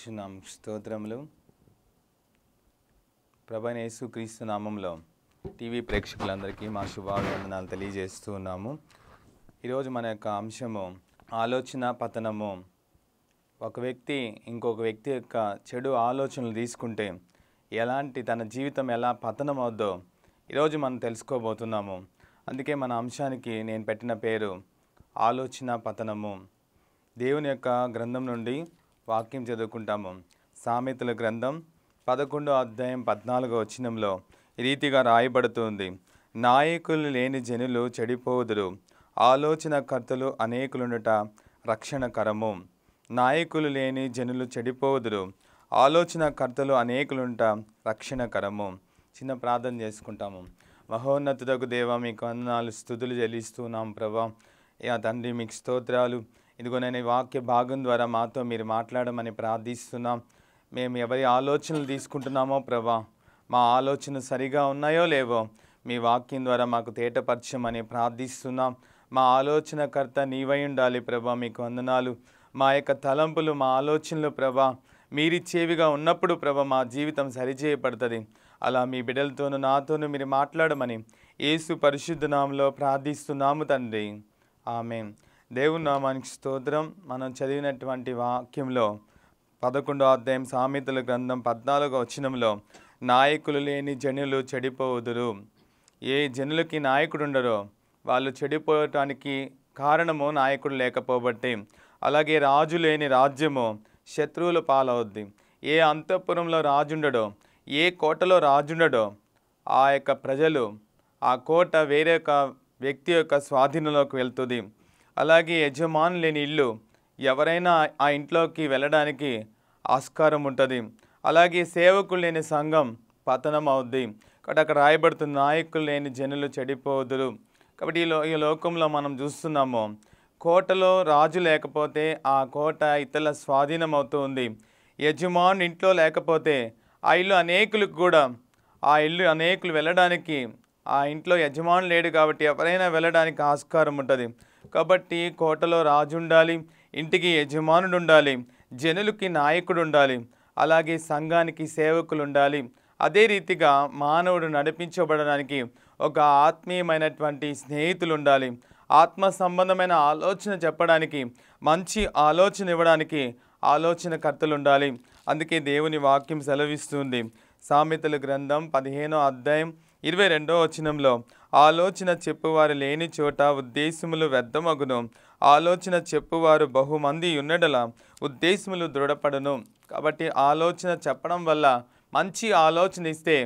పరశునాం స్తోత్రములు ప్రభైన క్రీస్తు నామంలో టీవీ ప్రేక్షకులందరికీ మా శుభాభివందనాలు తెలియజేస్తూ ఉన్నాము ఈరోజు మన యొక్క అంశము ఆలోచన పతనము ఒక వ్యక్తి ఇంకొక వ్యక్తి యొక్క చెడు ఆలోచనలు తీసుకుంటే ఎలాంటి తన జీవితం ఎలా పతనం అవుద్దో ఈరోజు మనం తెలుసుకోబోతున్నాము అందుకే మన అంశానికి నేను పెట్టిన పేరు ఆలోచన పతనము దేవుని యొక్క గ్రంథం నుండి వాక్యం చదువుకుంటాము సామెతల గ్రంథం పదకొండో అధ్యాయం పద్నాలుగో వచ్చినంలో రీతిగా రాయబడుతుంది నాయకులు లేని జనులు చెడిపోదురు కర్తలు అనేకులుండట రక్షణకరము నాయకులు లేని జనులు చెడిపోదురు కర్తలు అనేకులుంట రక్షణకరము చిన్న ప్రార్థన చేసుకుంటాము మహోన్నతుడకు దేవ మీకు అన్నాలు స్థుతులు చెల్లిస్తున్నాం ప్రభా తండ్రి మీకు స్తోత్రాలు ఇదిగోనైనా వాక్య భాగం ద్వారా మాతో మీరు మాట్లాడమని ప్రార్థిస్తున్నాం మేము ఎవరి ఆలోచనలు తీసుకుంటున్నామో ప్రభా మా ఆలోచన సరిగా ఉన్నాయో లేవో మీ వాక్యం ద్వారా మాకు తేటపరచమని ప్రార్థిస్తున్నాం మా ఆలోచనకర్త నీవై ఉండాలి ప్రభా మీకు వందనాలు మా యొక్క తలంపులు మా ఆలోచనలు ప్రభా మీరిచ్చేవిగా ఉన్నప్పుడు ప్రభ మా జీవితం సరిచేయబడుతుంది అలా మీ బిడ్డలతోనూ నాతోనూ మీరు మాట్లాడమని ఏసు పరిశుద్ధ నామంలో ప్రార్థిస్తున్నాము తండ్రి ఆమె దేవుని నామానికి స్తోత్రం మనం చదివినటువంటి వాక్యంలో పదకొండో అధ్యాయం సామెతల గ్రంథం పద్నాలుగో వచ్చినంలో నాయకులు లేని జనులు చెడిపోవుదురు ఏ జనులకి నాయకుడు ఉండరో వాళ్ళు చెడిపోవటానికి కారణము నాయకుడు లేకపోబట్టి అలాగే రాజు లేని రాజ్యము శత్రువుల పాలవుద్ది ఏ అంతఃపురంలో రాజుండడో ఏ కోటలో రాజుండడో ఆ యొక్క ప్రజలు ఆ కోట వేరే యొక్క వ్యక్తి యొక్క స్వాధీనంలోకి వెళ్తుంది అలాగే యజమాను లేని ఇల్లు ఎవరైనా ఆ ఇంట్లోకి వెళ్ళడానికి ఆస్కారం ఉంటుంది అలాగే సేవకులు లేని సంఘం పతనం అవుద్ది కాబట్టి అక్కడ రాయబడుతున్న నాయకులు లేని జనులు చెడిపోదురు కాబట్టి ఈ లో ఈ లోకంలో మనం చూస్తున్నాము కోటలో రాజు లేకపోతే ఆ కోట ఇతరుల స్వాధీనం అవుతూ ఉంది యజమాను ఇంట్లో లేకపోతే ఆ ఇల్లు అనేకులకు కూడా ఆ ఇల్లు అనేకులు వెళ్ళడానికి ఆ ఇంట్లో యజమాను లేడు కాబట్టి ఎవరైనా వెళ్ళడానికి ఆస్కారం ఉంటుంది కాబట్టి కోటలో రాజు ఉండాలి ఇంటికి యజమానుడు ఉండాలి జనులకి నాయకుడు ఉండాలి అలాగే సంఘానికి సేవకులు ఉండాలి అదే రీతిగా మానవుడు నడిపించబడడానికి ఒక ఆత్మీయమైనటువంటి స్నేహితులు ఉండాలి ఆత్మ సంబంధమైన ఆలోచన చెప్పడానికి మంచి ఆలోచన ఇవ్వడానికి ఆలోచనకర్తలు ఉండాలి అందుకే దేవుని వాక్యం సెలవిస్తుంది సామెతల గ్రంథం పదిహేనో అధ్యాయం ఇరవై రెండో వచనంలో ఆలోచన చెప్పువారు లేని చోట ఉద్దేశములు వ్యర్థమగును ఆలోచన చెప్పువారు బహుమంది ఉన్నడల ఉద్దేశములు దృఢపడును కాబట్టి ఆలోచన చెప్పడం వల్ల మంచి ఆలోచన ఇస్తే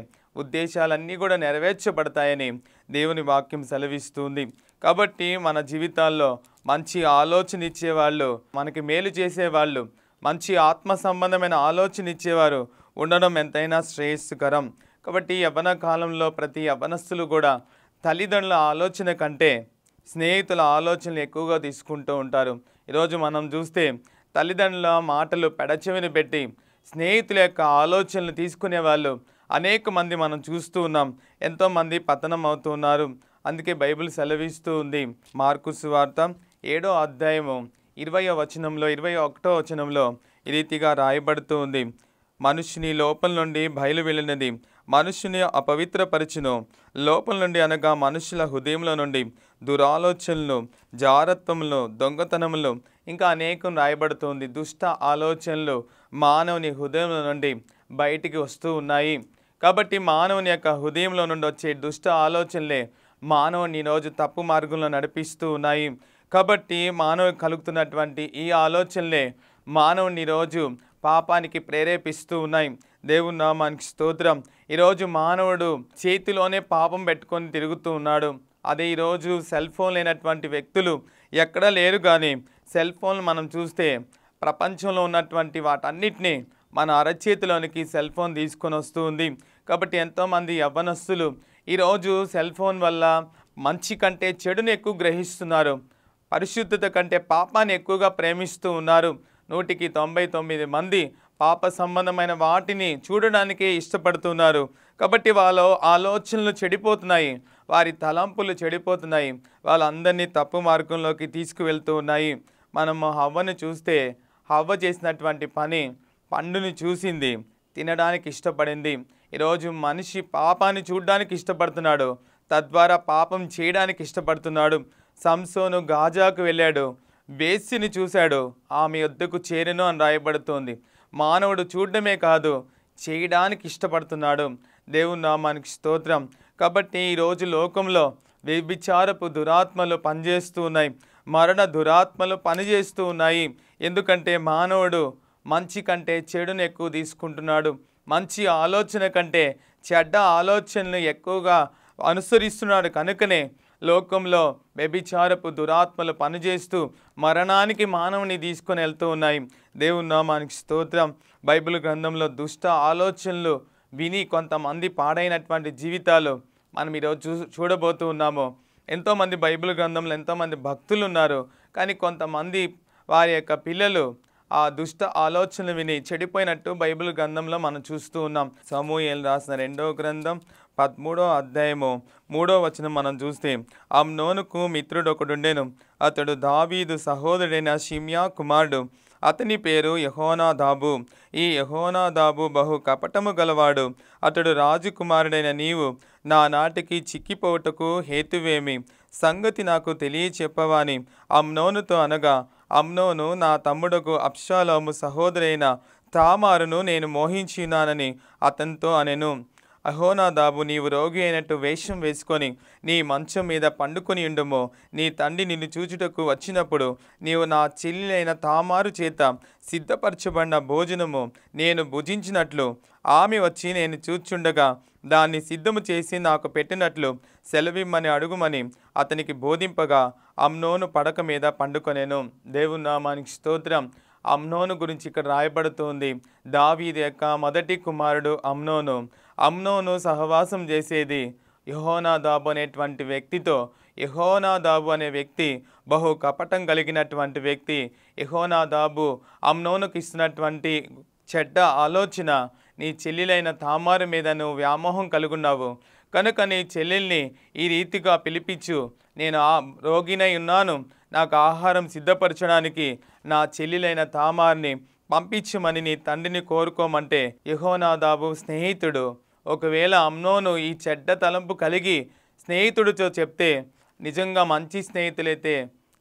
ఉద్దేశాలన్నీ కూడా నెరవేర్చబడతాయని దేవుని వాక్యం సెలవిస్తుంది కాబట్టి మన జీవితాల్లో మంచి ఆలోచన ఇచ్చేవాళ్ళు మనకి మేలు చేసేవాళ్ళు మంచి ఆత్మ సంబంధమైన ఆలోచన ఇచ్చేవారు ఉండడం ఎంతైనా శ్రేయస్కరం కాబట్టి యవ్వన కాలంలో ప్రతి యవ్వనస్తులు కూడా తల్లిదండ్రుల ఆలోచన కంటే స్నేహితుల ఆలోచనలు ఎక్కువగా తీసుకుంటూ ఉంటారు ఈరోజు మనం చూస్తే తల్లిదండ్రుల మాటలు పెడచెవిని పెట్టి స్నేహితుల యొక్క ఆలోచనలు తీసుకునే వాళ్ళు అనేక మంది మనం చూస్తూ ఉన్నాం ఎంతోమంది పతనం అవుతున్నారు అందుకే బైబిల్ సెలవిస్తూ ఉంది మార్కుస్ వార్త ఏడో అధ్యాయము ఇరవై వచనంలో ఇరవై ఒకటో వచనంలో ఈ రీతిగా రాయబడుతూ ఉంది మనుషుని లోపల నుండి బయలు వెళ్ళినది మనుషుని అపవిత్రపరిచును లోపల నుండి అనగా మనుషుల హృదయంలో నుండి దురాలోచనలు జారత్వములు దొంగతనములు ఇంకా అనేకం రాయబడుతుంది దుష్ట ఆలోచనలు మానవుని హృదయంలో నుండి బయటికి వస్తూ ఉన్నాయి కాబట్టి మానవుని యొక్క హృదయంలో నుండి వచ్చే దుష్ట ఆలోచనలే మానవుని రోజు తప్పు మార్గంలో నడిపిస్తూ ఉన్నాయి కాబట్టి మానవు కలుగుతున్నటువంటి ఈ ఆలోచనలే మానవుని రోజు పాపానికి ప్రేరేపిస్తూ ఉన్నాయి దేవుని నామానికి స్తోత్రం ఈరోజు మానవుడు చేతిలోనే పాపం పెట్టుకొని తిరుగుతూ ఉన్నాడు అదే ఈరోజు సెల్ ఫోన్ లేనటువంటి వ్యక్తులు ఎక్కడా లేరు కానీ సెల్ ఫోన్ మనం చూస్తే ప్రపంచంలో ఉన్నటువంటి వాటన్నిటినీ మన అరచేతిలోనికి సెల్ ఫోన్ తీసుకొని వస్తూ ఉంది కాబట్టి ఎంతోమంది యవ్వనస్తులు ఈరోజు సెల్ ఫోన్ వల్ల మంచి కంటే చెడును ఎక్కువ గ్రహిస్తున్నారు పరిశుద్ధత కంటే పాపాన్ని ఎక్కువగా ప్రేమిస్తూ ఉన్నారు నూటికి తొంభై తొమ్మిది మంది పాప సంబంధమైన వాటిని చూడడానికే ఇష్టపడుతున్నారు కాబట్టి వాళ్ళ ఆలోచనలు చెడిపోతున్నాయి వారి తలంపులు చెడిపోతున్నాయి వాళ్ళందరినీ తప్పు మార్గంలోకి తీసుకువెళ్తూ ఉన్నాయి మనము హవ్వను చూస్తే హవ్వ చేసినటువంటి పని పండుని చూసింది తినడానికి ఇష్టపడింది ఈరోజు మనిషి పాపాన్ని చూడడానికి ఇష్టపడుతున్నాడు తద్వారా పాపం చేయడానికి ఇష్టపడుతున్నాడు సంసోను గాజాకు వెళ్ళాడు వేసిని చూశాడు ఆమె వద్దకు చేరను అని రాయబడుతోంది మానవుడు చూడడమే కాదు చేయడానికి ఇష్టపడుతున్నాడు దేవుని నామానికి స్తోత్రం కాబట్టి ఈరోజు లోకంలో వ్యభిచారపు దురాత్మలు పనిచేస్తూ ఉన్నాయి మరణ దురాత్మలు పనిచేస్తూ ఉన్నాయి ఎందుకంటే మానవుడు మంచి కంటే చెడును ఎక్కువ తీసుకుంటున్నాడు మంచి ఆలోచన కంటే చెడ్డ ఆలోచనలు ఎక్కువగా అనుసరిస్తున్నాడు కనుకనే లోకంలో వ్యభిచారపు దురాత్మలు పనిచేస్తూ మరణానికి మానవుని తీసుకొని వెళ్తూ ఉన్నాయి దేవుని నామానికి స్తోత్రం బైబిల్ గ్రంథంలో దుష్ట ఆలోచనలు విని కొంతమంది పాడైనటువంటి జీవితాలు మనం ఈరోజు చూ చూడబోతూ ఉన్నాము ఎంతోమంది బైబిల్ గ్రంథంలో ఎంతోమంది భక్తులు ఉన్నారు కానీ కొంతమంది వారి యొక్క పిల్లలు ఆ దుష్ట ఆలోచనలు విని చెడిపోయినట్టు బైబిల్ గ్రంథంలో మనం చూస్తూ ఉన్నాం సమూహలు రాసిన రెండో గ్రంథం పదమూడో అధ్యాయము మూడో వచనం మనం చూస్తే అమ్నోనుకు మిత్రుడు ఒకడుండెను అతడు దావీదు సహోదరుడైన షిమ్యా కుమారుడు అతని పేరు యహోనాదాబు ఈ యహోనాదాబు బహు కపటము గలవాడు అతడు రాజకుమారుడైన నీవు నానాటికి చిక్కిపోటకు హేతువేమి సంగతి నాకు తెలియచెప్పవాని అమ్నోనుతో అనగా అమ్నోను నా తమ్ముడకు అప్షాలోము సహోదరైన తామారును నేను మోహించినానని అతనితో అనెను దాబు నీవు రోగి అయినట్టు వేషం వేసుకొని నీ మంచం మీద పండుకొని ఉండుము నీ తండ్రి నిన్ను చూచుటకు వచ్చినప్పుడు నీవు నా చెల్లెలైన తామారు చేత సిద్ధపరచబడిన భోజనము నేను భుజించినట్లు ఆమె వచ్చి నేను చూచుండగా దాన్ని సిద్ధము చేసి నాకు పెట్టినట్లు సెలవిమ్మని అడుగుమని అతనికి బోధింపగా అమ్నోను పడక మీద పండుకొనేను దేవునామానికి నామానికి స్తోత్రం అమ్నోను గురించి ఇక్కడ రాయబడుతుంది దావీది యొక్క మొదటి కుమారుడు అమ్నోను అమ్నోను సహవాసం చేసేది యహోనాదాబు అనేటువంటి వ్యక్తితో యహోనాదాబు అనే వ్యక్తి బహు కపటం కలిగినటువంటి వ్యక్తి యహోనాదాబు అమ్నోనుకు ఇస్తున్నటువంటి చెడ్డ ఆలోచన నీ చెల్లెలైన తామారు మీద నువ్వు వ్యామోహం కలుగున్నావు కనుక నీ చెల్లెల్ని ఈ రీతిగా పిలిపించు నేను ఆ రోగినై ఉన్నాను నాకు ఆహారం సిద్ధపరచడానికి నా చెల్లెలైన తామార్ని పంపించమని నీ తండ్రిని కోరుకోమంటే యహోనాదాబు స్నేహితుడు ఒకవేళ అమ్నోను ఈ చెడ్డ తలంపు కలిగి స్నేహితుడితో చెప్తే నిజంగా మంచి స్నేహితులైతే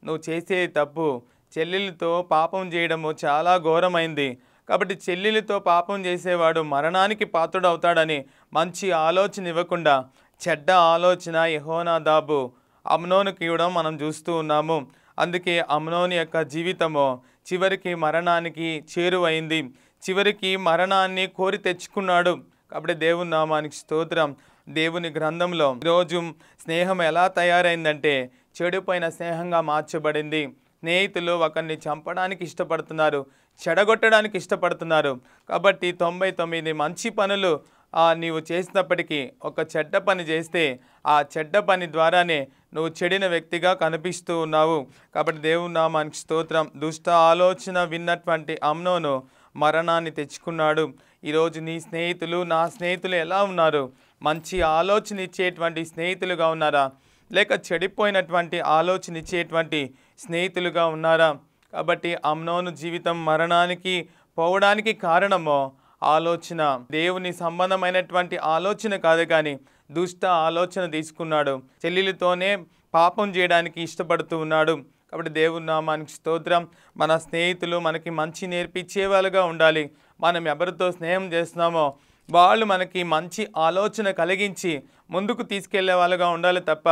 నువ్వు చేసే తప్పు చెల్లెలతో పాపం చేయడము చాలా ఘోరమైంది కాబట్టి చెల్లెలతో పాపం చేసేవాడు మరణానికి పాత్రుడవుతాడని మంచి ఆలోచన ఇవ్వకుండా చెడ్డ ఆలోచన యహోనాదాబు అమ్నోనుకి ఇవ్వడం మనం చూస్తూ ఉన్నాము అందుకే అమ్నోని యొక్క జీవితము చివరికి మరణానికి చేరువైంది చివరికి మరణాన్ని కోరి తెచ్చుకున్నాడు కాబట్టి దేవుని నామానికి స్తోత్రం దేవుని గ్రంథంలో ఈరోజు స్నేహం ఎలా తయారైందంటే చెడుపైన స్నేహంగా మార్చబడింది స్నేహితులు ఒకరిని చంపడానికి ఇష్టపడుతున్నారు చెడగొట్టడానికి ఇష్టపడుతున్నారు కాబట్టి తొంభై తొమ్మిది మంచి పనులు నీవు చేసినప్పటికీ ఒక చెడ్డ పని చేస్తే ఆ చెడ్డ పని ద్వారానే నువ్వు చెడిన వ్యక్తిగా కనిపిస్తూ ఉన్నావు కాబట్టి దేవుని నామానికి స్తోత్రం దుష్ట ఆలోచన విన్నటువంటి అమ్నోను మరణాన్ని తెచ్చుకున్నాడు ఈరోజు నీ స్నేహితులు నా స్నేహితులు ఎలా ఉన్నారు మంచి ఆలోచన ఇచ్చేటువంటి స్నేహితులుగా ఉన్నారా లేక చెడిపోయినటువంటి ఆలోచన ఇచ్చేటువంటి స్నేహితులుగా ఉన్నారా కాబట్టి అమ్నోను జీవితం మరణానికి పోవడానికి కారణమో ఆలోచన దేవుని సంబంధమైనటువంటి ఆలోచన కాదు కానీ దుష్ట ఆలోచన తీసుకున్నాడు చెల్లెలతోనే పాపం చేయడానికి ఇష్టపడుతూ ఉన్నాడు కాబట్టి దేవుని నామానికి స్తోత్రం మన స్నేహితులు మనకి మంచి నేర్పించే వాళ్ళుగా ఉండాలి మనం ఎవరితో స్నేహం చేస్తున్నామో వాళ్ళు మనకి మంచి ఆలోచన కలిగించి ముందుకు తీసుకెళ్లే వాళ్ళుగా ఉండాలి తప్ప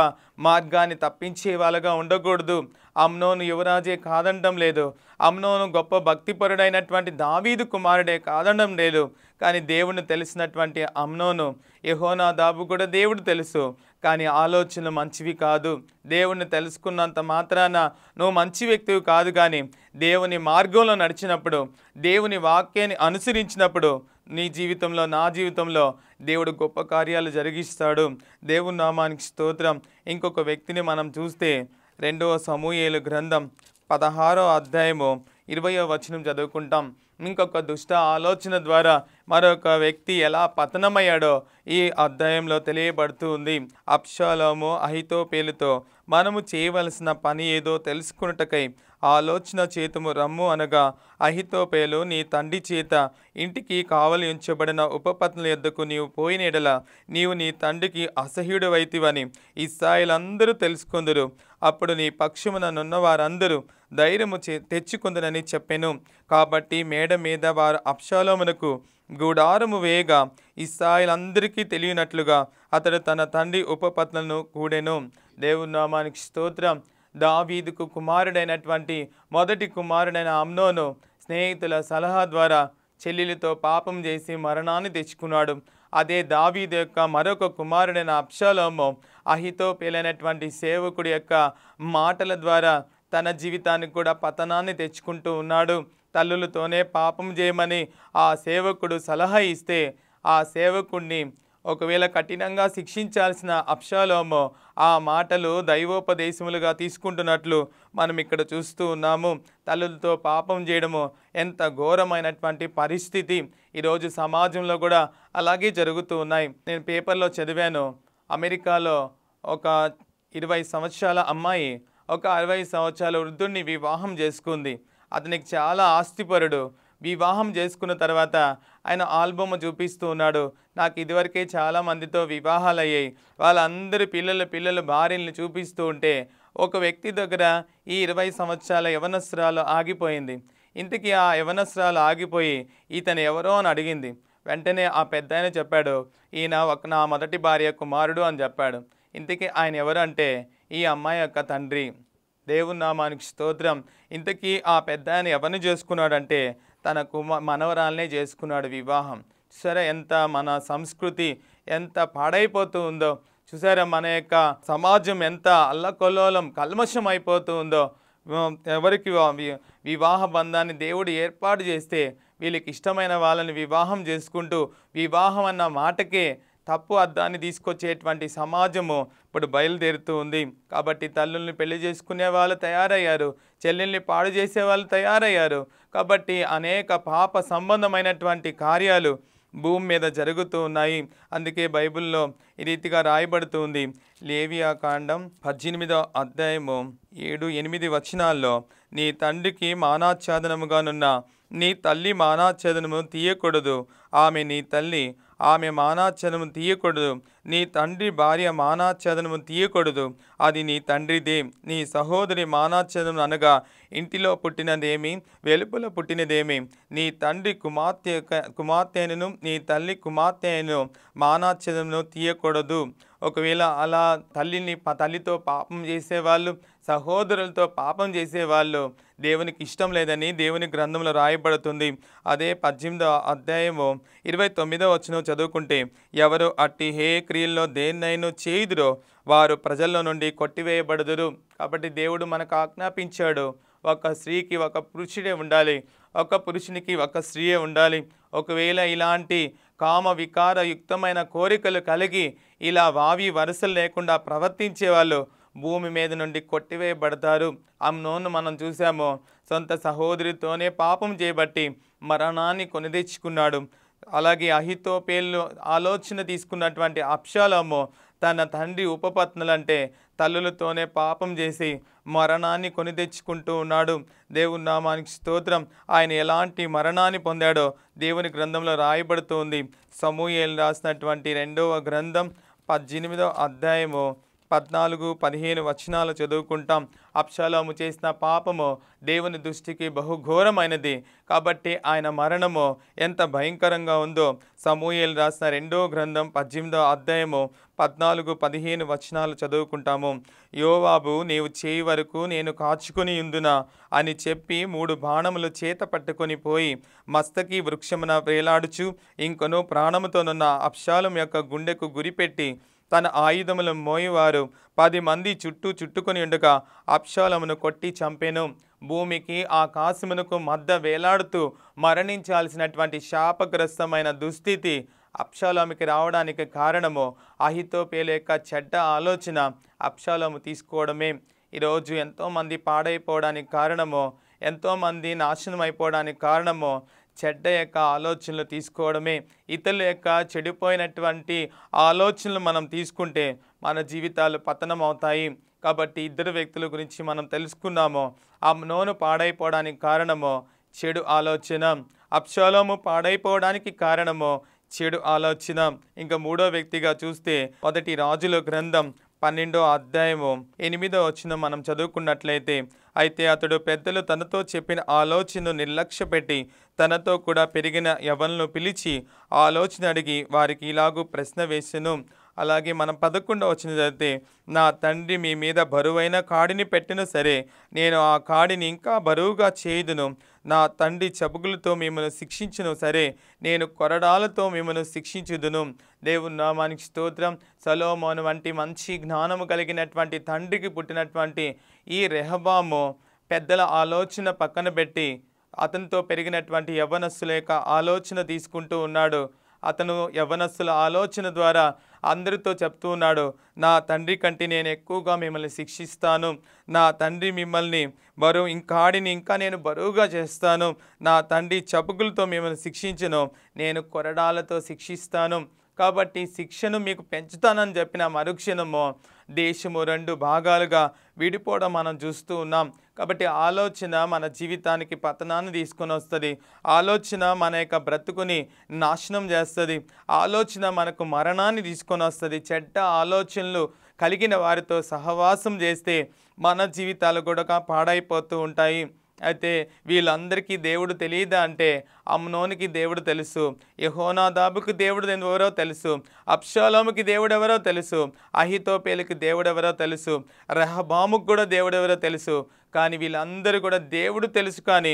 మార్గాన్ని తప్పించే వాళ్ళగా ఉండకూడదు అమ్నోను యువరాజే కాదండం లేదు అమ్నోను గొప్ప భక్తిపరుడైనటువంటి దావీదు కుమారుడే కాదండం లేదు కానీ దేవుని తెలిసినటువంటి అమ్నోను యహోనా దాబు కూడా దేవుడు తెలుసు కానీ ఆలోచనలు మంచివి కాదు దేవుణ్ణి తెలుసుకున్నంత మాత్రాన నువ్వు మంచి వ్యక్తివి కాదు కానీ దేవుని మార్గంలో నడిచినప్పుడు దేవుని వాక్యాన్ని అనుసరించినప్పుడు నీ జీవితంలో నా జీవితంలో దేవుడు గొప్ప కార్యాలు జరిగిస్తాడు దేవుని నామానికి స్తోత్రం ఇంకొక వ్యక్తిని మనం చూస్తే రెండవ సమూహేలు గ్రంథం పదహారో అధ్యాయము ఇరవయో వచనం చదువుకుంటాం ఇంకొక దుష్ట ఆలోచన ద్వారా మరొక వ్యక్తి ఎలా పతనమయ్యాడో ఈ అధ్యాయంలో తెలియబడుతూ ఉంది అప్షాలోము అహితో పేలుతో మనము చేయవలసిన పని ఏదో తెలుసుకున్నటకై ఆలోచన చేతుము రమ్ము అనగా అహితోపేలు నీ తండ్రి చేత ఇంటికి కావలి ఉంచబడిన ఉపపత్నుల ఎద్దకు నీవు పోయినెడల నీవు నీ తండ్రికి అసహ్యుడు వైతివని స్థాయిలందరూ తెలుసుకుందరు అప్పుడు నీ పక్షమున నున్న వారందరూ ధైర్యము తెచ్చుకుందనని చెప్పెను కాబట్టి మేడ మీద వారు అప్షాలోమునకు గూడారము వేయగా ఇస్రాయిలందరికీ తెలియనట్లుగా అతడు తన తండ్రి ఉపపత్నను కూడెను దేవుని నామానికి స్తోత్రం దావీదుకు కుమారుడైనటువంటి మొదటి కుమారుడైన అమ్నోను స్నేహితుల సలహా ద్వారా చెల్లెలితో పాపం చేసి మరణాన్ని తెచ్చుకున్నాడు అదే దావీదు యొక్క మరొక కుమారుడైన అప్షలోమో అహితో పేలైనటువంటి సేవకుడి యొక్క మాటల ద్వారా తన జీవితానికి కూడా పతనాన్ని తెచ్చుకుంటూ ఉన్నాడు తల్లులతోనే పాపం చేయమని ఆ సేవకుడు సలహా ఇస్తే ఆ సేవకుణ్ణి ఒకవేళ కఠినంగా శిక్షించాల్సిన అప్షాలోమో ఆ మాటలు దైవోపదేశములుగా తీసుకుంటున్నట్లు మనం ఇక్కడ చూస్తూ ఉన్నాము తల్లులతో పాపం చేయడము ఎంత ఘోరమైనటువంటి పరిస్థితి ఈరోజు సమాజంలో కూడా అలాగే జరుగుతూ ఉన్నాయి నేను పేపర్లో చదివాను అమెరికాలో ఒక ఇరవై సంవత్సరాల అమ్మాయి ఒక అరవై సంవత్సరాల వృద్ధుడిని వివాహం చేసుకుంది అతనికి చాలా ఆస్తిపరుడు వివాహం చేసుకున్న తర్వాత ఆయన ఆల్బమ్ చూపిస్తూ ఉన్నాడు నాకు ఇదివరకే చాలామందితో వివాహాలు అయ్యాయి వాళ్ళందరి పిల్లల పిల్లల భార్యలను చూపిస్తూ ఉంటే ఒక వ్యక్తి దగ్గర ఈ ఇరవై సంవత్సరాల యవనస్రాలు ఆగిపోయింది ఇంతకీ ఆ యవనస్రాలు ఆగిపోయి ఇతను ఎవరో అని అడిగింది వెంటనే ఆ పెద్ద చెప్పాడు ఈయన ఒక నా మొదటి భార్య కుమారుడు అని చెప్పాడు ఇంతకీ ఆయన ఎవరు అంటే ఈ అమ్మాయి యొక్క తండ్రి దేవుని నామానికి స్తోత్రం ఇంతకీ ఆ పెద్ద ఆయన ఎవరిని చేసుకున్నాడంటే తన కుమ మనవరాలనే చేసుకున్నాడు వివాహం చూసారా ఎంత మన సంస్కృతి ఎంత పాడైపోతూ ఉందో చూసారా మన యొక్క సమాజం ఎంత అల్లకొల్లోలం కల్మషం అయిపోతూ ఉందో ఎవరికి వివాహ బంధాన్ని దేవుడు ఏర్పాటు చేస్తే వీళ్ళకి ఇష్టమైన వాళ్ళని వివాహం చేసుకుంటూ వివాహం అన్న మాటకే తప్పు అర్థాన్ని తీసుకొచ్చేటువంటి సమాజము ఇప్పుడు బయలుదేరుతూ ఉంది కాబట్టి తల్లుల్ని పెళ్లి చేసుకునే వాళ్ళు తయారయ్యారు చెల్లెల్ని పాడు చేసే వాళ్ళు తయారయ్యారు కాబట్టి అనేక పాప సంబంధమైనటువంటి కార్యాలు భూమి మీద జరుగుతూ ఉన్నాయి అందుకే బైబిల్లో ఈ రీతిగా రాయబడుతుంది లేవియా కాండం పద్దెనిమిదో అధ్యాయము ఏడు ఎనిమిది వచనాల్లో నీ తండ్రికి మానాచ్ఛాదనముగానున్న నీ తల్లి మానాచ్ఛాదనము తీయకూడదు ఆమె నీ తల్లి ఆమె మానాఛేదనము తీయకూడదు నీ తండ్రి భార్య మానాఛేదనము తీయకూడదు అది నీ తండ్రిదే నీ సహోదరి మానాఛేదనం అనగా ఇంటిలో పుట్టినదేమి వెలుపుల పుట్టినదేమి నీ తండ్రి కుమార్తె కుమార్తెను నీ తల్లి కుమార్తెను మానాఛేదమును తీయకూడదు ఒకవేళ అలా తల్లిని తల్లితో పాపం చేసేవాళ్ళు సహోదరులతో పాపం చేసేవాళ్ళు దేవునికి ఇష్టం లేదని దేవుని గ్రంథంలో రాయబడుతుంది అదే పద్దెనిమిదో అధ్యాయము ఇరవై తొమ్మిదో వచ్చిన చదువుకుంటే ఎవరు అట్టి హే క్రియల్లో దేన్నైనా చేయుదురో వారు ప్రజల్లో నుండి కొట్టివేయబడుదురు కాబట్టి దేవుడు మనకు ఆజ్ఞాపించాడు ఒక స్త్రీకి ఒక పురుషుడే ఉండాలి ఒక పురుషునికి ఒక స్త్రీయే ఉండాలి ఒకవేళ ఇలాంటి కామ వికారయుక్తమైన కోరికలు కలిగి ఇలా వావి వరుసలు లేకుండా ప్రవర్తించే వాళ్ళు భూమి మీద నుండి కొట్టివేయబడతారు అమ్నోను మనం చూసాము సొంత సహోదరితోనే పాపం చేయబట్టి మరణాన్ని తెచ్చుకున్నాడు అలాగే అహితోపేలు ఆలోచన తీసుకున్నటువంటి అప్షాలము తన తండ్రి ఉపపత్నులంటే తల్లులతోనే పాపం చేసి మరణాన్ని కొని తెచ్చుకుంటూ ఉన్నాడు దేవుని నామానికి స్తోత్రం ఆయన ఎలాంటి మరణాన్ని పొందాడో దేవుని గ్రంథంలో రాయబడుతుంది సమూహేలు రాసినటువంటి రెండవ గ్రంథం పద్దెనిమిదవ అధ్యాయము పద్నాలుగు పదిహేను వచనాలు చదువుకుంటాం అప్షాలోము చేసిన పాపము దేవుని దృష్టికి బహుఘోరమైనది కాబట్టి ఆయన మరణము ఎంత భయంకరంగా ఉందో సమూహలు రాసిన రెండో గ్రంథం పద్దెనిమిదో అధ్యాయము పద్నాలుగు పదిహేను వచనాలు చదువుకుంటాము యోవాబు నీవు చేయి వరకు నేను కాచుకుని ఉందునా అని చెప్పి మూడు బాణములు చేత పట్టుకొని పోయి మస్తకి వృక్షమున వేలాడుచు ఇంకొను ప్రాణముతోనున్న అప్షాలం యొక్క గుండెకు గురిపెట్టి తన ఆయుధములు మోయివారు పది మంది చుట్టూ చుట్టుకుని ఉండగా అప్షాలమును కొట్టి చంపెను భూమికి ఆకాశమునకు మద్ద వేలాడుతూ మరణించాల్సినటువంటి శాపగ్రస్తమైన దుస్థితి అప్షాలోమికి రావడానికి కారణము అహితోపేల యొక్క చెడ్డ ఆలోచన అప్షాలోము తీసుకోవడమే ఈరోజు ఎంతోమంది పాడైపోవడానికి కారణము ఎంతోమంది నాశనం అయిపోవడానికి కారణము చెడ్డ యొక్క ఆలోచనలు తీసుకోవడమే ఇతరుల యొక్క చెడిపోయినటువంటి ఆలోచనలు మనం తీసుకుంటే మన జీవితాలు పతనం అవుతాయి కాబట్టి ఇద్దరు వ్యక్తుల గురించి మనం తెలుసుకున్నాము ఆ నోను పాడైపోవడానికి కారణము చెడు ఆలోచన అప్షలోము పాడైపోవడానికి కారణము చెడు ఆలోచన ఇంకా మూడో వ్యక్తిగా చూస్తే మొదటి రాజుల గ్రంథం పన్నెండో అధ్యాయము ఎనిమిదో వచ్చిన మనం చదువుకున్నట్లయితే అయితే అతడు పెద్దలు తనతో చెప్పిన ఆలోచనను నిర్లక్ష్యపెట్టి తనతో కూడా పెరిగిన యవలను పిలిచి ఆలోచన అడిగి వారికి ఇలాగూ ప్రశ్న వేసెను అలాగే మనం పదకొండో వచ్చినదైతే నా తండ్రి మీ మీద బరువైన కాడిని పెట్టిన సరే నేను ఆ కాడిని ఇంకా బరువుగా చేయుదును నా తండ్రి చబుగులతో మిమ్మల్ని శిక్షించును సరే నేను కొరడాలతో మిమ్మల్ని శిక్షించుదును దేవుని నామానికి స్తోత్రం సలోమోను వంటి మంచి జ్ఞానము కలిగినటువంటి తండ్రికి పుట్టినటువంటి ఈ రెహబాము పెద్దల ఆలోచన పక్కన పెట్టి అతనితో పెరిగినటువంటి యవనస్సుల యొక్క ఆలోచన తీసుకుంటూ ఉన్నాడు అతను యవనస్సుల ఆలోచన ద్వారా అందరితో చెప్తూ ఉన్నాడు నా తండ్రి కంటే నేను ఎక్కువగా మిమ్మల్ని శిక్షిస్తాను నా తండ్రి మిమ్మల్ని బరువు ఇంకాడిని ఇంకా నేను బరువుగా చేస్తాను నా తండ్రి చపుకులతో మిమ్మల్ని శిక్షించను నేను కొరడాలతో శిక్షిస్తాను కాబట్టి శిక్షను మీకు పెంచుతానని చెప్పిన మరుక్షణము దేశము రెండు భాగాలుగా విడిపోవడం మనం చూస్తూ ఉన్నాం కాబట్టి ఆలోచన మన జీవితానికి పతనాన్ని తీసుకొని వస్తుంది ఆలోచన మన యొక్క బ్రతుకుని నాశనం చేస్తుంది ఆలోచన మనకు మరణాన్ని తీసుకొని వస్తుంది చెడ్డ ఆలోచనలు కలిగిన వారితో సహవాసం చేస్తే మన జీవితాలు కూడా పాడైపోతూ ఉంటాయి అయితే వీళ్ళందరికీ దేవుడు తెలియదా అంటే అమ్నోనికి దేవుడు తెలుసు యహోనాదాబుకి దేవుడు ఎవరో తెలుసు అప్షాలోముకి దేవుడు ఎవరో తెలుసు అహితోపేలుకి దేవుడు ఎవరో తెలుసు రెహబాముకు కూడా దేవుడు ఎవరో తెలుసు కానీ వీళ్ళందరూ కూడా దేవుడు తెలుసు కానీ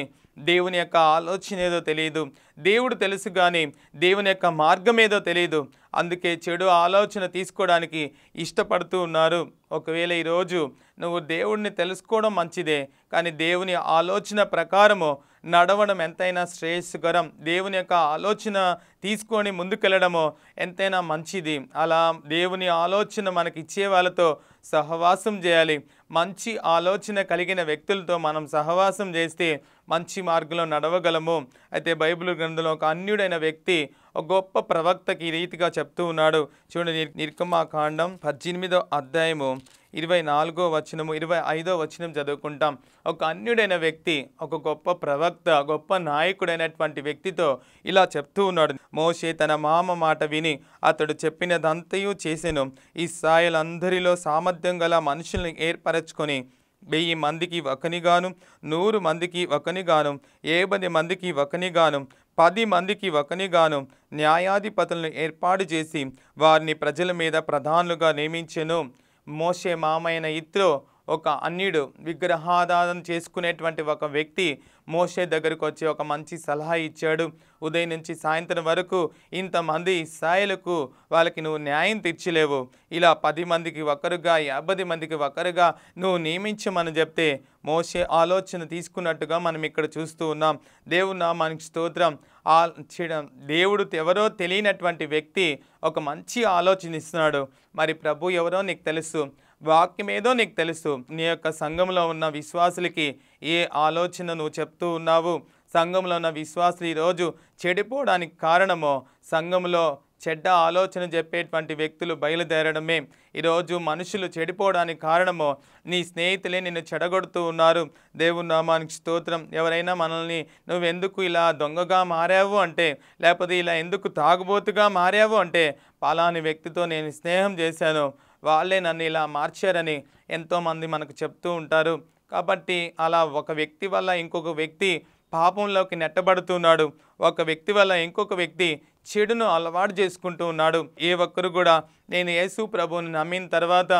దేవుని యొక్క ఆలోచన ఏదో తెలియదు దేవుడు తెలుసు కానీ దేవుని యొక్క మార్గం ఏదో తెలియదు అందుకే చెడు ఆలోచన తీసుకోవడానికి ఇష్టపడుతూ ఉన్నారు ఒకవేళ ఈరోజు నువ్వు దేవుడిని తెలుసుకోవడం మంచిదే కానీ దేవుని ఆలోచన ప్రకారము నడవడం ఎంతైనా శ్రేయస్కరం దేవుని యొక్క ఆలోచన తీసుకొని ముందుకెళ్ళడము ఎంతైనా మంచిది అలా దేవుని ఆలోచన మనకి ఇచ్చే వాళ్ళతో సహవాసం చేయాలి మంచి ఆలోచన కలిగిన వ్యక్తులతో మనం సహవాసం చేస్తే మంచి మార్గంలో నడవగలము అయితే బైబిల్ గ్రంథంలో ఒక అన్యుడైన వ్యక్తి ఒక గొప్ప ప్రవక్తకి రీతిగా చెప్తూ ఉన్నాడు చూడండి నిర్కమాకాండం పద్దెనిమిదో అధ్యాయము ఇరవై నాలుగో వచనము ఇరవై ఐదో వచనం చదువుకుంటాం ఒక అన్యుడైన వ్యక్తి ఒక గొప్ప ప్రవక్త గొప్ప నాయకుడైనటువంటి వ్యక్తితో ఇలా చెప్తూ ఉన్నాడు మోషే తన మామ మాట విని అతడు చెప్పినదంతయూ చేసెను ఈ సాయలందరిలో సామర్థ్యం గల మనుషుల్ని ఏర్పరచుకొని వెయ్యి మందికి ఒకనిగాను నూరు మందికి ఒకనిగాను ఏబది మందికి ఒకనిగాను పది మందికి ఒకనిగాను న్యాయాధిపతులను ఏర్పాటు చేసి వారిని ప్రజల మీద ప్రధానులుగా నియమించెను మోసే మామైన ఇత్రో ఒక అన్యుడు విగ్రహాదానం చేసుకునేటువంటి ఒక వ్యక్తి మోషే దగ్గరకు వచ్చి ఒక మంచి సలహా ఇచ్చాడు ఉదయం నుంచి సాయంత్రం వరకు ఇంతమంది సాయలకు వాళ్ళకి నువ్వు న్యాయం తెచ్చిలేవు ఇలా పది మందికి ఒకరుగా యాభై మందికి ఒకరుగా నువ్వు నియమించమని చెప్తే మోసే ఆలోచన తీసుకున్నట్టుగా మనం ఇక్కడ చూస్తూ ఉన్నాం దేవుడు మనకి స్తోత్రం ఆ దేవుడు ఎవరో తెలియనటువంటి వ్యక్తి ఒక మంచి ఆలోచన ఇస్తున్నాడు మరి ప్రభు ఎవరో నీకు తెలుసు వాక్యం ఏదో నీకు తెలుసు నీ యొక్క సంఘంలో ఉన్న విశ్వాసులకి ఏ ఆలోచన నువ్వు చెప్తూ ఉన్నావు సంఘంలో ఉన్న విశ్వాసులు ఈరోజు చెడిపోవడానికి కారణమో సంఘంలో చెడ్డ ఆలోచన చెప్పేటువంటి వ్యక్తులు బయలుదేరడమే ఈరోజు మనుషులు చెడిపోవడానికి కారణమో నీ స్నేహితులే నిన్ను చెడగొడుతూ ఉన్నారు దేవుని నామానికి స్తోత్రం ఎవరైనా మనల్ని నువ్వెందుకు ఇలా దొంగగా మారావు అంటే లేకపోతే ఇలా ఎందుకు తాగుబోతుగా మారావు అంటే పలాని వ్యక్తితో నేను స్నేహం చేశాను వాళ్ళే నన్ను ఇలా మార్చారని ఎంతోమంది మనకు చెప్తూ ఉంటారు కాబట్టి అలా ఒక వ్యక్తి వల్ల ఇంకొక వ్యక్తి పాపంలోకి నెట్టబడుతున్నాడు ఒక వ్యక్తి వల్ల ఇంకొక వ్యక్తి చెడును అలవాటు చేసుకుంటూ ఉన్నాడు ఏ ఒక్కరు కూడా నేను యేసు ప్రభువుని నమ్మిన తర్వాత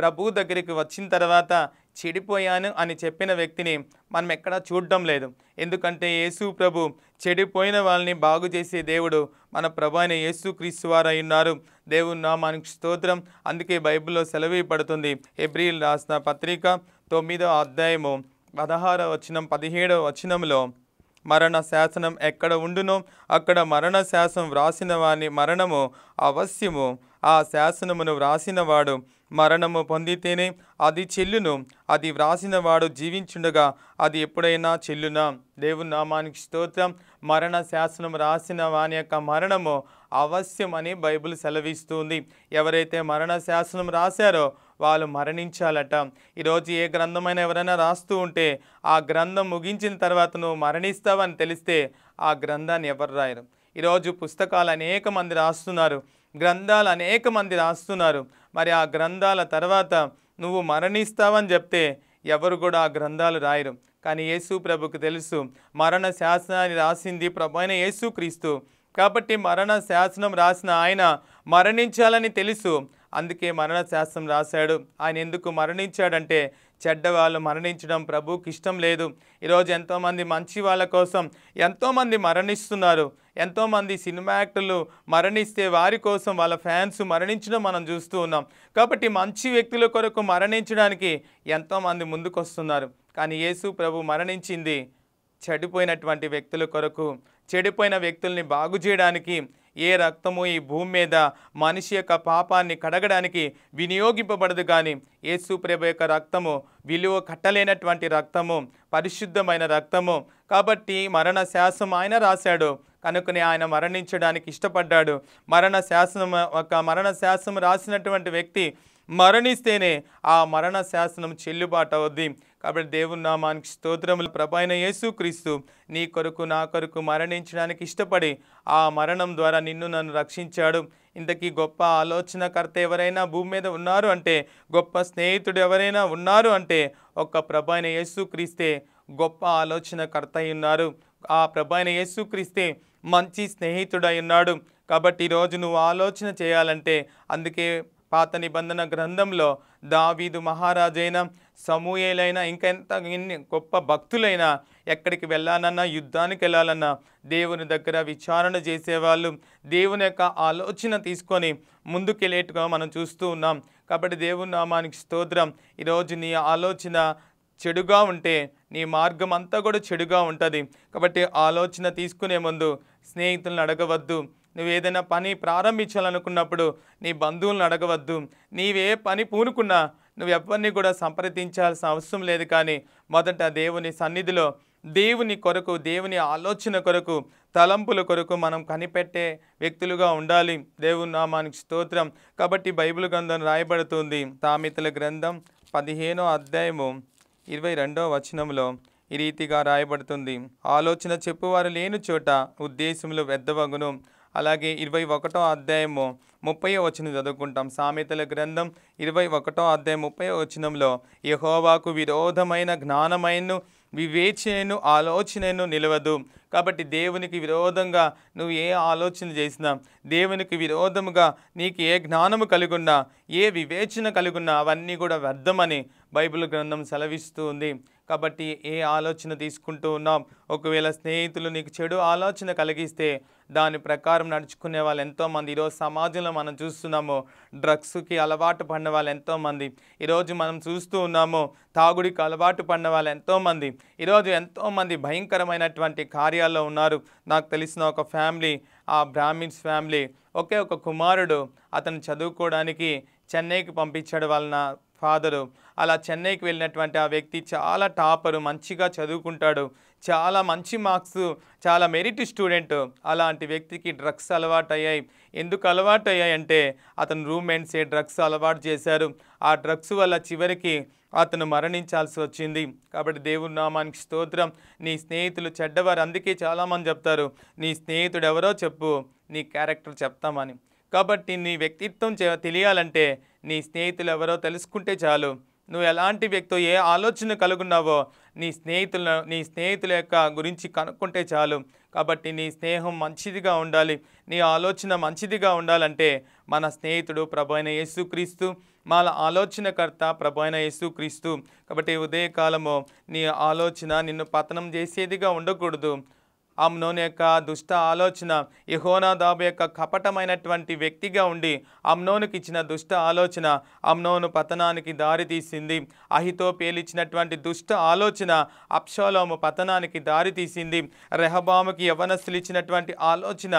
ప్రభు దగ్గరికి వచ్చిన తర్వాత చెడిపోయాను అని చెప్పిన వ్యక్తిని మనం ఎక్కడా చూడడం లేదు ఎందుకంటే యేసు ప్రభు చెడిపోయిన వాళ్ళని బాగు చేసే దేవుడు మన ప్రభు అయిన యేసు క్రీస్తు వారై ఉన్నారు దేవుని నామానికి స్తోత్రం అందుకే బైబిల్లో సెలవు పడుతుంది ఏప్రిల్ రాసిన పత్రిక తొమ్మిదో అధ్యాయము పదహారో వచనం పదిహేడో వచనంలో మరణ శాసనం ఎక్కడ ఉండునో అక్కడ మరణ శాసనం వ్రాసిన వారిని మరణము అవశ్యము ఆ శాసనమును వ్రాసినవాడు మరణము పొందితేనే అది చెల్లును అది వ్రాసినవాడు జీవించుండగా అది ఎప్పుడైనా చెల్లునా దేవుని నామానికి స్తోత్రం మరణ శాసనం రాసిన వాని యొక్క మరణము అవశ్యమని బైబిల్ సెలవిస్తుంది ఎవరైతే మరణ శాసనం రాశారో వాళ్ళు మరణించాలట ఈరోజు ఏ గ్రంథమైనా ఎవరైనా రాస్తూ ఉంటే ఆ గ్రంథం ముగించిన తర్వాత నువ్వు మరణిస్తావని తెలిస్తే ఆ గ్రంథాన్ని ఎవరు రాయరు ఈరోజు పుస్తకాలు అనేక మంది రాస్తున్నారు గ్రంథాలు అనేక మంది రాస్తున్నారు మరి ఆ గ్రంథాల తర్వాత నువ్వు మరణిస్తావని చెప్తే ఎవరు కూడా ఆ గ్రంథాలు రాయరు కానీ యేసు ప్రభుకు తెలుసు మరణ శాసనాన్ని రాసింది ప్రభు అయిన యేసుక్రీస్తు కాబట్టి మరణ శాసనం రాసిన ఆయన మరణించాలని తెలుసు అందుకే మరణ శాస్త్రం రాశాడు ఆయన ఎందుకు మరణించాడంటే చెడ్డవాళ్ళు మరణించడం ప్రభుకి ఇష్టం లేదు ఈరోజు ఎంతోమంది మంచి వాళ్ళ కోసం ఎంతోమంది మరణిస్తున్నారు ఎంతోమంది సినిమా యాక్టర్లు మరణిస్తే వారి కోసం వాళ్ళ ఫ్యాన్స్ మరణించడం మనం చూస్తూ ఉన్నాం కాబట్టి మంచి వ్యక్తుల కొరకు మరణించడానికి ఎంతోమంది ముందుకొస్తున్నారు కానీ యేసు ప్రభు మరణించింది చెడిపోయినటువంటి వ్యక్తుల కొరకు చెడిపోయిన వ్యక్తుల్ని బాగు చేయడానికి ఏ రక్తము ఈ భూమి మీద మనిషి యొక్క పాపాన్ని కడగడానికి వినియోగింపబడదు కానీ యేసుప్రభ యొక్క రక్తము విలువ కట్టలేనటువంటి రక్తము పరిశుద్ధమైన రక్తము కాబట్టి మరణ శాసం ఆయన రాశాడు కనుకనే ఆయన మరణించడానికి ఇష్టపడ్డాడు మరణ శాసనం ఒక మరణ శాసనం రాసినటువంటి వ్యక్తి మరణిస్తేనే ఆ మరణ శాసనం చెల్లుబాటు అవుద్ది కాబట్టి దేవుని నామానికి స్తోత్రములు యేసు యేసుక్రీస్తు నీ కొరకు నా కొరకు మరణించడానికి ఇష్టపడి ఆ మరణం ద్వారా నిన్ను నన్ను రక్షించాడు ఇంతకీ గొప్ప ఆలోచనకర్త ఎవరైనా భూమి మీద ఉన్నారు అంటే గొప్ప స్నేహితుడు ఎవరైనా ఉన్నారు అంటే ఒక్క యేసు యేసుక్రీస్తే గొప్ప ఆలోచనకర్త ఉన్నారు ఆ యేసు యేసుక్రీస్తే మంచి స్నేహితుడై ఉన్నాడు కాబట్టి ఈరోజు నువ్వు ఆలోచన చేయాలంటే అందుకే పాత నిబంధన గ్రంథంలో దావీదు మహారాజైన సమూహేలైనా ఇంకా ఎంత గొప్ప భక్తులైనా ఎక్కడికి వెళ్ళాలన్నా యుద్ధానికి వెళ్ళాలన్నా దేవుని దగ్గర విచారణ చేసేవాళ్ళు దేవుని యొక్క ఆలోచన తీసుకొని ముందుకెళ్ళేట్టుగా మనం చూస్తూ ఉన్నాం కాబట్టి దేవుని నామానికి స్తోత్రం ఈరోజు నీ ఆలోచన చెడుగా ఉంటే నీ మార్గం అంతా కూడా చెడుగా ఉంటుంది కాబట్టి ఆలోచన తీసుకునే ముందు స్నేహితులను అడగవద్దు నువ్వు ఏదైనా పని ప్రారంభించాలనుకున్నప్పుడు నీ బంధువులను అడగవద్దు నీవే పని పూనుకున్నా నువ్వు ఎవరిని కూడా సంప్రదించాల్సిన అవసరం లేదు కానీ మొదట దేవుని సన్నిధిలో దేవుని కొరకు దేవుని ఆలోచన కొరకు తలంపుల కొరకు మనం కనిపెట్టే వ్యక్తులుగా ఉండాలి దేవుని నామానికి స్తోత్రం కాబట్టి బైబిల్ గ్రంథం రాయబడుతుంది తామితల గ్రంథం పదిహేనో అధ్యాయము ఇరవై రెండవ వచనంలో ఈ రీతిగా రాయబడుతుంది ఆలోచన చెప్పువారు లేని చోట ఉద్దేశములు పెద్దవగును అలాగే ఇరవై ఒకటో అధ్యాయము ముప్పై వచనం చదువుకుంటాం సామెతల గ్రంథం ఇరవై ఒకటో అధ్యాయం ముప్పై వచనంలో యహోవాకు విరోధమైన జ్ఞానమైన వివేచనను ఆలోచనను నిలవదు కాబట్టి దేవునికి విరోధంగా నువ్వు ఏ ఆలోచన చేసినా దేవునికి విరోధముగా నీకు ఏ జ్ఞానము కలిగున్నా ఏ వివేచన కలిగున్నా అవన్నీ కూడా వ్యర్థమని బైబిల్ గ్రంథం సెలవిస్తూ ఉంది కాబట్టి ఏ ఆలోచన తీసుకుంటూ ఉన్నాం ఒకవేళ స్నేహితులు నీకు చెడు ఆలోచన కలిగిస్తే దాని ప్రకారం నడుచుకునే వాళ్ళు ఎంతోమంది ఈరోజు సమాజంలో మనం చూస్తున్నాము డ్రగ్స్కి అలవాటు పడిన వాళ్ళు ఎంతోమంది ఈరోజు మనం చూస్తూ ఉన్నాము తాగుడికి అలవాటు పడిన వాళ్ళు ఎంతోమంది ఈరోజు ఎంతోమంది భయంకరమైనటువంటి కార్యాల్లో ఉన్నారు నాకు తెలిసిన ఒక ఫ్యామిలీ ఆ బ్రాహ్మిన్స్ ఫ్యామిలీ ఒకే ఒక కుమారుడు అతను చదువుకోవడానికి చెన్నైకి పంపించడం వలన ఫాదరు అలా చెన్నైకి వెళ్ళినటువంటి ఆ వ్యక్తి చాలా టాపరు మంచిగా చదువుకుంటాడు చాలా మంచి మార్క్స్ చాలా మెరిట్ స్టూడెంట్ అలాంటి వ్యక్తికి డ్రగ్స్ అలవాటయ్యాయి ఎందుకు అలవాటయ్యాయంటే అతను రూమ్మేట్సే డ్రగ్స్ అలవాటు చేశారు ఆ డ్రగ్స్ వల్ల చివరికి అతను మరణించాల్సి వచ్చింది కాబట్టి దేవుని నామానికి స్తోత్రం నీ స్నేహితులు చెడ్డవారు అందుకే చాలామంది చెప్తారు నీ స్నేహితుడు ఎవరో చెప్పు నీ క్యారెక్టర్ చెప్తామని కాబట్టి నీ వ్యక్తిత్వం తెలియాలంటే నీ స్నేహితులు ఎవరో తెలుసుకుంటే చాలు నువ్వు ఎలాంటి వ్యక్తితో ఏ ఆలోచన కలుగున్నావో నీ స్నేహితుల నీ స్నేహితుల యొక్క గురించి కనుక్కుంటే చాలు కాబట్టి నీ స్నేహం మంచిదిగా ఉండాలి నీ ఆలోచన మంచిదిగా ఉండాలంటే మన స్నేహితుడు ప్రభు అయిన యేసుక్రీస్తు మన ఆలోచనకర్త ప్రభు అయిన యేసుక్రీస్తు కాబట్టి ఉదయకాలము నీ ఆలోచన నిన్ను పతనం చేసేదిగా ఉండకూడదు అమ్నోన్ యొక్క దుష్ట ఆలోచన యహోనాదాబు యొక్క కపటమైనటువంటి వ్యక్తిగా ఉండి అమ్నోనుకి ఇచ్చిన దుష్ట ఆలోచన అమ్నోను పతనానికి దారితీసింది అహితో పేలిచ్చినటువంటి దుష్ట ఆలోచన అప్షోలోము పతనానికి దారితీసింది రెహబాముకి యవనస్సులు ఇచ్చినటువంటి ఆలోచన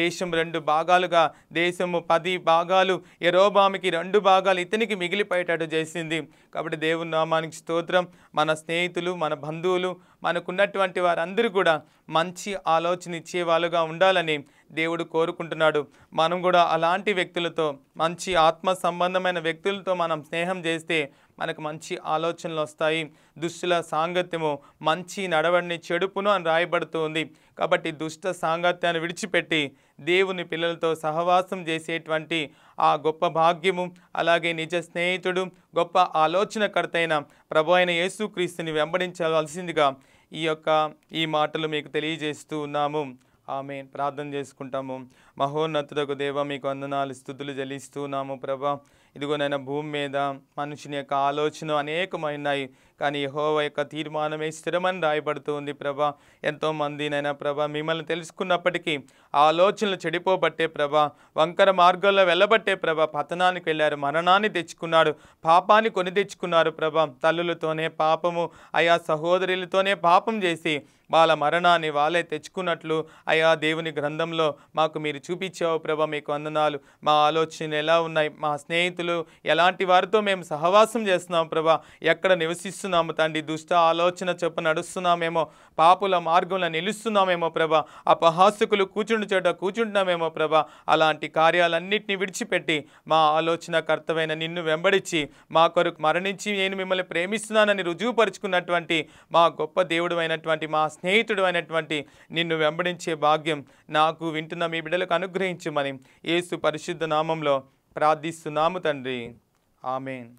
దేశం రెండు భాగాలుగా దేశము పది భాగాలు ఎరోబాముకి రెండు భాగాలు ఇతనికి మిగిలిపోయేటట్టు చేసింది కాబట్టి దేవుని నామానికి స్తోత్రం మన స్నేహితులు మన బంధువులు మనకున్నటువంటి వారందరూ కూడా మంచి ఆలోచన ఇచ్చేవాళ్ళుగా ఉండాలని దేవుడు కోరుకుంటున్నాడు మనం కూడా అలాంటి వ్యక్తులతో మంచి ఆత్మ సంబంధమైన వ్యక్తులతో మనం స్నేహం చేస్తే మనకు మంచి ఆలోచనలు వస్తాయి దుష్టుల సాంగత్యము మంచి నడవడిని చెడుపును అని రాయబడుతుంది కాబట్టి దుష్ట సాంగత్యాన్ని విడిచిపెట్టి దేవుని పిల్లలతో సహవాసం చేసేటువంటి ఆ గొప్ప భాగ్యము అలాగే నిజ స్నేహితుడు గొప్ప ఆలోచనకర్తైన ప్రభు అయిన యేసుక్రీస్తుని వెంబడించవలసిందిగా ఈ యొక్క ఈ మాటలు మీకు తెలియజేస్తూ ఉన్నాము ఆమె ప్రార్థన చేసుకుంటాము మహోన్నతుడకు దేవ మీకు వందనాలు స్థుతులు జలిస్తూ ఉన్నాము ప్రభా ఇదిగోనైనా భూమి మీద మనుషుని యొక్క ఆలోచన అనేకమైనాయి కానీ హోవ యొక్క తీర్మానమే స్థిరమని రాయబడుతుంది ప్రభా ఎంతో మందినైనా ప్రభ మిమ్మల్ని తెలుసుకున్నప్పటికీ ఆలోచనలు చెడిపోబట్టే ప్రభ వంకర మార్గంలో వెళ్ళబట్టే ప్రభ పతనానికి వెళ్ళారు మరణాన్ని తెచ్చుకున్నాడు పాపాన్ని కొని తెచ్చుకున్నారు ప్రభ తల్లులతోనే పాపము అయా సహోదరులతోనే పాపం చేసి వాళ్ళ మరణాన్ని వాళ్ళే తెచ్చుకున్నట్లు అయా దేవుని గ్రంథంలో మాకు మీరు చూపించావు ప్రభ మీకు వందనాలు మా ఆలోచనలు ఎలా ఉన్నాయి మా స్నేహితులు ఎలాంటి వారితో మేము సహవాసం చేస్తున్నాం ప్రభా ఎక్కడ నివసిస్తున్నాం నడుస్తున్నాము తండ్రి దుష్ట ఆలోచన చెప్ప నడుస్తున్నామేమో పాపుల మార్గంలో నిలుస్తున్నామేమో ప్రభ అపహాసుకులు కూర్చుని చెడ్డ కూర్చుంటున్నామేమో ప్రభ అలాంటి కార్యాలన్నింటినీ విడిచిపెట్టి మా ఆలోచన కర్తవైన నిన్ను వెంబడించి మా కొరకు మరణించి నేను మిమ్మల్ని ప్రేమిస్తున్నానని రుజువుపరుచుకున్నటువంటి మా గొప్ప దేవుడు అయినటువంటి మా స్నేహితుడు అయినటువంటి నిన్ను వెంబడించే భాగ్యం నాకు వింటున్న మీ బిడ్డలకు అనుగ్రహించమని యేసు పరిశుద్ధ నామంలో ప్రార్థిస్తున్నాము తండ్రి ఆమెన్